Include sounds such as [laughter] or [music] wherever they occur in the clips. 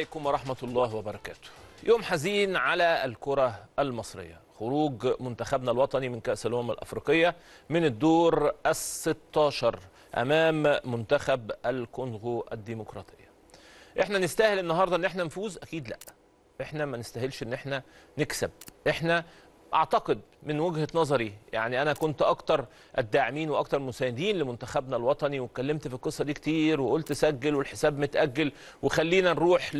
عليكم ورحمة الله وبركاته يوم حزين على الكرة المصرية خروج منتخبنا الوطني من كأس الأمم الأفريقية من الدور الستاشر أمام منتخب الكونغو الديمقراطية احنا نستاهل النهاردة ان احنا نفوز اكيد لا احنا ما نستاهلش ان احنا نكسب احنا اعتقد من وجهه نظري يعني انا كنت اكتر الداعمين واكتر المساندين لمنتخبنا الوطني واتكلمت في القصه دي كتير وقلت سجل والحساب متاجل وخلينا نروح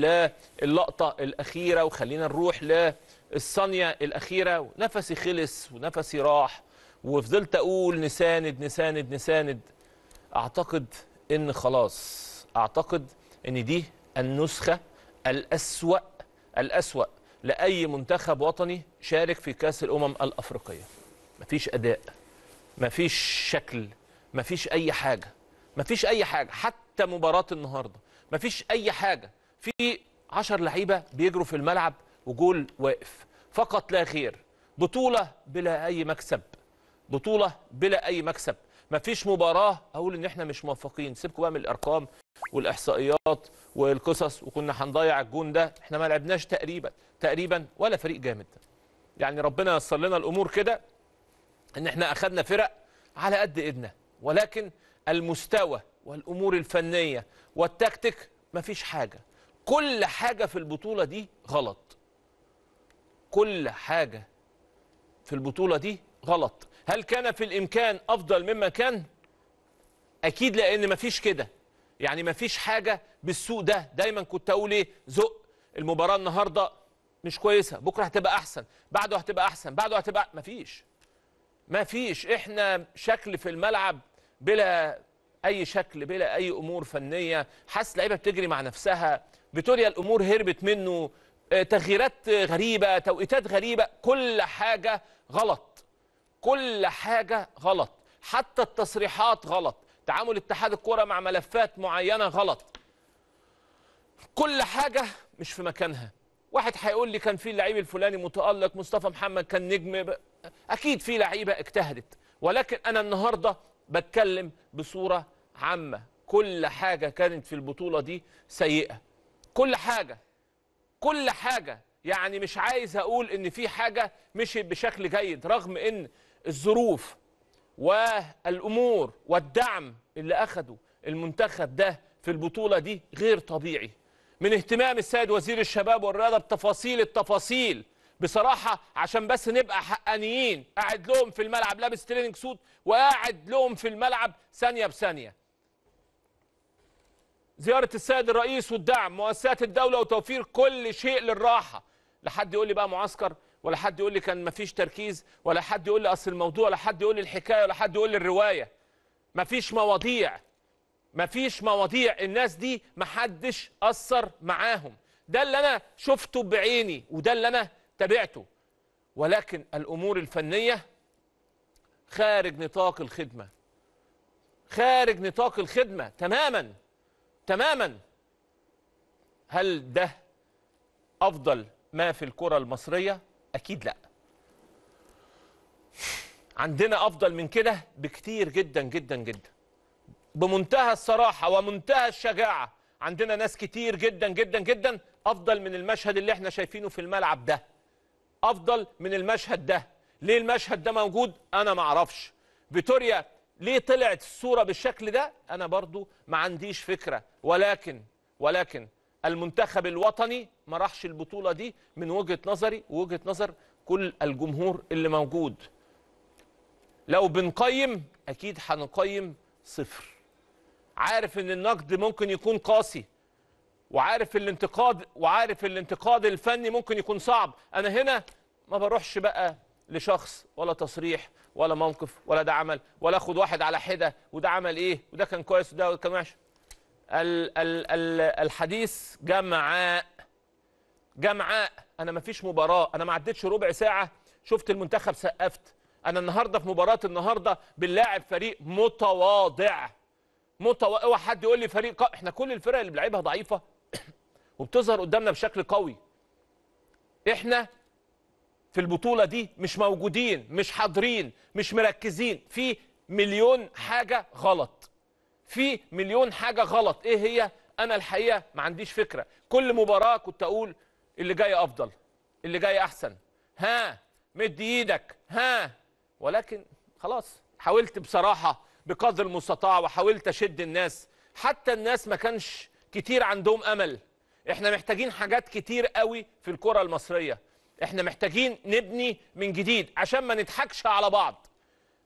للقطه الاخيره وخلينا نروح للثانيه الاخيره نفسي خلص ونفسي راح وفضلت اقول نساند نساند نساند اعتقد ان خلاص اعتقد ان دي النسخه الاسوا الاسوا لأي منتخب وطني شارك في كأس الأمم الأفريقية مفيش أداء مفيش شكل مفيش أي حاجة مفيش أي حاجة حتى مباراة النهاردة مفيش أي حاجة في 10 لعيبة بيجروا في الملعب وجول واقف فقط لا غير بطولة بلا أي مكسب بطولة بلا أي مكسب مفيش مباراة أقول إن إحنا مش موفقين سيبكوا بقى من الأرقام والاحصائيات والقصص وكنا هنضيع الجون ده احنا ما لعبناش تقريبا تقريبا ولا فريق جامد يعني ربنا ييسر لنا الامور كده ان احنا اخذنا فرق على قد ايدنا ولكن المستوى والامور الفنيه والتكتيك مفيش حاجه كل حاجه في البطوله دي غلط كل حاجه في البطوله دي غلط هل كان في الامكان افضل مما كان اكيد لان مفيش كده يعني ما فيش حاجه بالسوء ده دايما كنت اقول ايه زق المباراه النهارده مش كويسه بكره هتبقى احسن بعده هتبقى احسن بعده هتبقى ما فيش ما فيش احنا شكل في الملعب بلا اي شكل بلا اي امور فنيه حاسس لعيبه بتجري مع نفسها فيتوريا الامور هربت منه آه، تغييرات غريبه توقيتات غريبه كل حاجه غلط كل حاجه غلط حتى التصريحات غلط تعامل اتحاد الكوره مع ملفات معينه غلط كل حاجه مش في مكانها واحد هيقول لي كان في اللعيب الفلاني متالق مصطفى محمد كان نجم ب... اكيد في لعيبه اجتهدت ولكن انا النهارده بتكلم بصوره عامه كل حاجه كانت في البطوله دي سيئه كل حاجه كل حاجه يعني مش عايز اقول ان في حاجه مشيت بشكل جيد رغم ان الظروف والامور والدعم اللي اخده المنتخب ده في البطوله دي غير طبيعي من اهتمام السيد وزير الشباب والرياضه بتفاصيل التفاصيل بصراحه عشان بس نبقى حقانيين قاعد لهم في الملعب لابس تريننج سوت وقاعد لهم في الملعب ثانيه بثانيه زياره السيد الرئيس والدعم مؤسسات الدوله وتوفير كل شيء للراحه لحد يقول لي بقى معسكر ولا حد يقول لي كان مفيش تركيز ولا حد يقول لي اصل الموضوع ولا حد يقول لي الحكايه ولا حد يقول لي الروايه مفيش مواضيع مفيش مواضيع الناس دي محدش اثر معاهم ده اللي انا شفته بعيني وده اللي انا تابعته ولكن الامور الفنيه خارج نطاق الخدمه خارج نطاق الخدمه تماما تماما هل ده افضل ما في الكره المصريه اكيد لا عندنا افضل من كده بكتير جدا جدا جدا بمنتهى الصراحه ومنتهى الشجاعه عندنا ناس كتير جدا جدا جدا افضل من المشهد اللي احنا شايفينه في الملعب ده افضل من المشهد ده ليه المشهد ده موجود انا ما اعرفش فيتوريا ليه طلعت الصوره بالشكل ده انا برضو ما عنديش فكره ولكن ولكن المنتخب الوطني ما راحش البطولة دي من وجهة نظري ووجهة نظر كل الجمهور اللي موجود لو بنقيم أكيد هنقيم صفر عارف ان النقد ممكن يكون قاسي وعارف الانتقاد وعارف الانتقاد الفني ممكن يكون صعب انا هنا ما بروحش بقى لشخص ولا تصريح ولا موقف ولا ده عمل ولا اخد واحد على حده وده عمل ايه وده كان كويس وده كان وحش الحديث جمعاء جمعاء انا ما فيش مباراه انا ما عدتش ربع ساعه شفت المنتخب سقفت انا النهارده في مباراه النهارده بنلاعب فريق متواضع متواضع اوعى حد يقول لي فريق ق... احنا كل الفرق اللي بنلعبها ضعيفه [coughs] وبتظهر قدامنا بشكل قوي احنا في البطوله دي مش موجودين مش حاضرين مش مركزين في مليون حاجه غلط في مليون حاجه غلط ايه هي انا الحقيقه ما عنديش فكره كل مباراه كنت اقول اللي جاي افضل اللي جاي احسن ها مد ايدك ها ولكن خلاص حاولت بصراحه بقدر المستطاع وحاولت اشد الناس حتى الناس ما كانش كتير عندهم امل احنا محتاجين حاجات كتير قوي في الكره المصريه احنا محتاجين نبني من جديد عشان ما نضحكش على بعض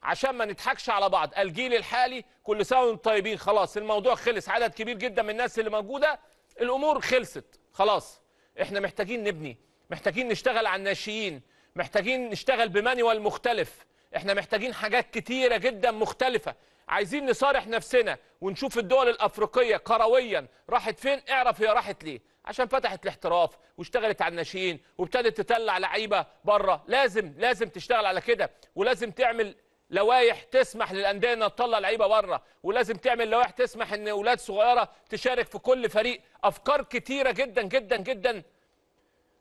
عشان ما نضحكش على بعض الجيل الحالي كل سنه وانتم طيبين خلاص الموضوع خلص عدد كبير جدا من الناس اللي موجوده الامور خلصت خلاص احنا محتاجين نبني محتاجين نشتغل على الناشئين محتاجين نشتغل بمانيوال مختلف احنا محتاجين حاجات كتيره جدا مختلفه عايزين نصارح نفسنا ونشوف الدول الافريقيه كرويا راحت فين اعرف هي راحت ليه عشان فتحت الاحتراف واشتغلت على الناشئين وابتدت تطلع لعيبه بره لازم لازم تشتغل على كده ولازم تعمل لوائح تسمح للانديه انها تطلع لعيبه بره ولازم تعمل لوائح تسمح ان اولاد صغيره تشارك في كل فريق افكار كتيره جدا جدا جدا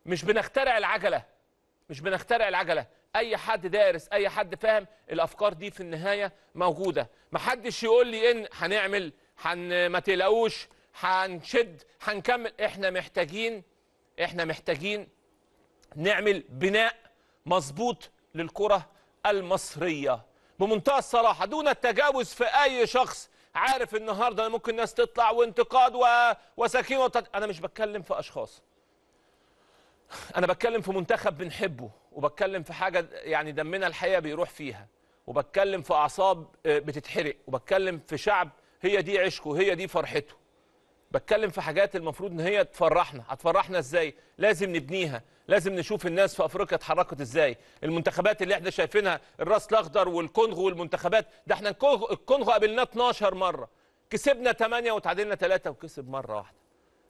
مش بنخترع العجله مش بنخترع العجله اي حد دارس اي حد فاهم الافكار دي في النهايه موجوده محدش يقول لي ان هنعمل هن ما تقلقوش هنشد هنكمل احنا محتاجين احنا محتاجين نعمل بناء مظبوط للكره المصريه بمنتهى الصراحه دون التجاوز في اي شخص عارف النهارده ممكن ناس تطلع وانتقاد و... وسكينه وطد... انا مش بتكلم في اشخاص انا بتكلم في منتخب بنحبه وبتكلم في حاجه يعني دمنا الحقيقه بيروح فيها وبتكلم في اعصاب آه، بتتحرق وبتكلم في شعب هي دي عشقه هي دي فرحته بتكلم في حاجات المفروض ان هي تفرحنا هتفرحنا ازاي لازم نبنيها لازم نشوف الناس في افريقيا اتحركت ازاي المنتخبات اللي احنا شايفينها الراس الاخضر والكونغو والمنتخبات ده احنا الكونغو قابلناه 12 مره كسبنا 8 وتعادلنا 3 وكسب مره واحده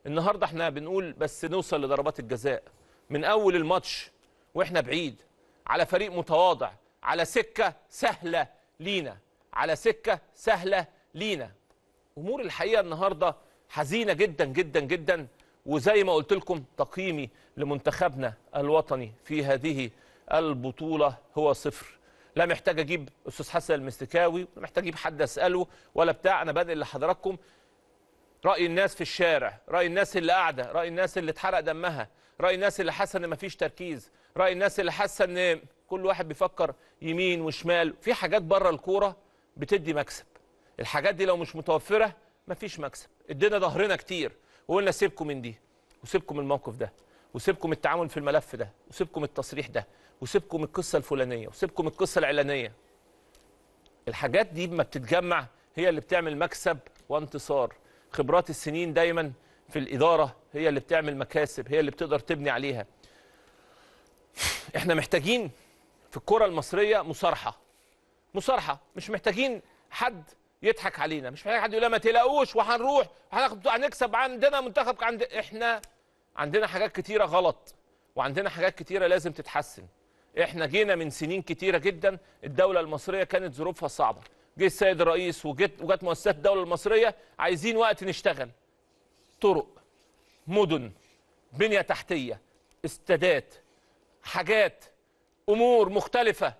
النهارده احنا بنقول بس نوصل لضربات الجزاء من اول الماتش واحنا بعيد على فريق متواضع على سكه سهله لينا على سكه سهله لينا امور الحقيقه النهارده حزينه جدا جدا جدا وزي ما قلت لكم تقييمي لمنتخبنا الوطني في هذه البطوله هو صفر لا محتاج اجيب استاذ حسن المستكاوي ولا محتاج اجيب حد اساله ولا بتاع انا بدل لحضراتكم راي الناس في الشارع راي الناس اللي قاعده راي الناس اللي اتحرق دمها راي الناس اللي حاسه ان مفيش تركيز راي الناس اللي حاسه ان كل واحد بيفكر يمين وشمال في حاجات بره الكوره بتدي مكسب الحاجات دي لو مش متوفره مفيش مكسب ادينا ظهرنا كتير وقلنا سيبكم من دي وسيبكم من الموقف ده وسيبكم التعامل في الملف ده وسيبكم التصريح ده وسيبكم القصه الفلانيه وسيبكم القصه العلانيه الحاجات دي ما بتتجمع هي اللي بتعمل مكسب وانتصار خبرات السنين دايما في الاداره هي اللي بتعمل مكاسب هي اللي بتقدر تبني عليها احنا محتاجين في الكره المصريه مصارحه مصارحه مش محتاجين حد يضحك علينا مش محتاج حد يقول ما تقلقوش وهنروح وهناخد هنكسب عندنا منتخب عند احنا عندنا حاجات كتيره غلط وعندنا حاجات كتيره لازم تتحسن احنا جينا من سنين كتيره جدا الدوله المصريه كانت ظروفها صعبه جه السيد الرئيس وجت وجت مؤسسات الدوله المصريه عايزين وقت نشتغل طرق مدن بنيه تحتيه استادات حاجات امور مختلفه